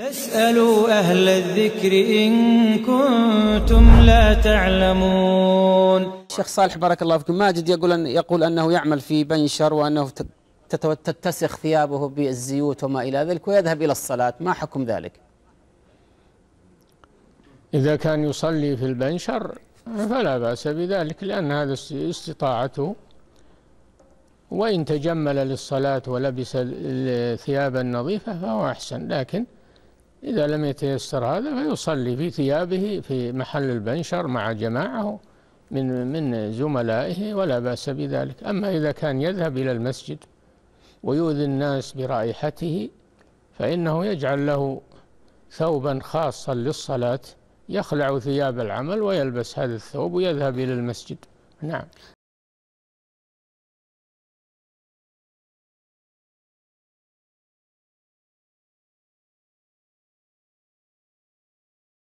فاسألوا أهل الذكر إن كنتم لا تعلمون الشيخ صالح بارك الله فيكم ماجد يقول أن يقول أنه يعمل في بنشر وأنه تتسخ ثيابه بالزيوت وما إلى ذلك ويذهب إلى الصلاة ما حكم ذلك إذا كان يصلي في البنشر فلا بأس بذلك لأن هذا استطاعته وإن تجمل للصلاة ولبس ثيابا نظيفة فهو أحسن لكن إذا لم يتيسر هذا فيصلي في ثيابه في محل البنشر مع جماعه من من زملائه ولا بأس بذلك أما إذا كان يذهب إلى المسجد ويؤذي الناس برائحته فإنه يجعل له ثوبا خاصا للصلاة يخلع ثياب العمل ويلبس هذا الثوب ويذهب إلى المسجد نعم